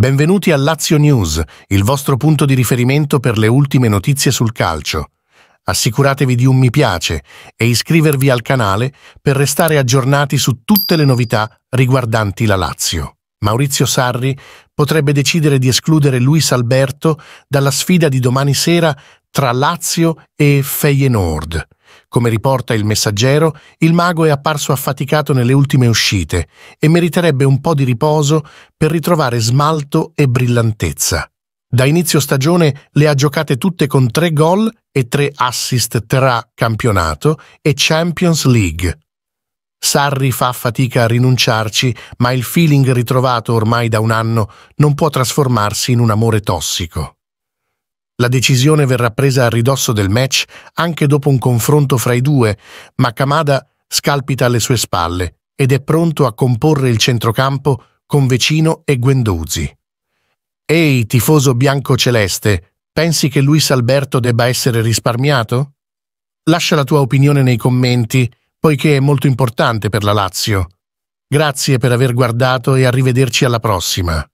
Benvenuti a Lazio News, il vostro punto di riferimento per le ultime notizie sul calcio. Assicuratevi di un mi piace e iscrivervi al canale per restare aggiornati su tutte le novità riguardanti la Lazio. Maurizio Sarri potrebbe decidere di escludere Luis Alberto dalla sfida di domani sera tra Lazio e Feyenoord. Come riporta il messaggero, il mago è apparso affaticato nelle ultime uscite e meriterebbe un po' di riposo per ritrovare smalto e brillantezza. Da inizio stagione le ha giocate tutte con tre gol e tre assist tra campionato e Champions League. Sarri fa fatica a rinunciarci, ma il feeling ritrovato ormai da un anno non può trasformarsi in un amore tossico. La decisione verrà presa a ridosso del match anche dopo un confronto fra i due, ma Kamada scalpita alle sue spalle ed è pronto a comporre il centrocampo con Vecino e Guendouzi. Ehi, tifoso bianco-celeste, pensi che Luis Alberto debba essere risparmiato? Lascia la tua opinione nei commenti, poiché è molto importante per la Lazio. Grazie per aver guardato e arrivederci alla prossima.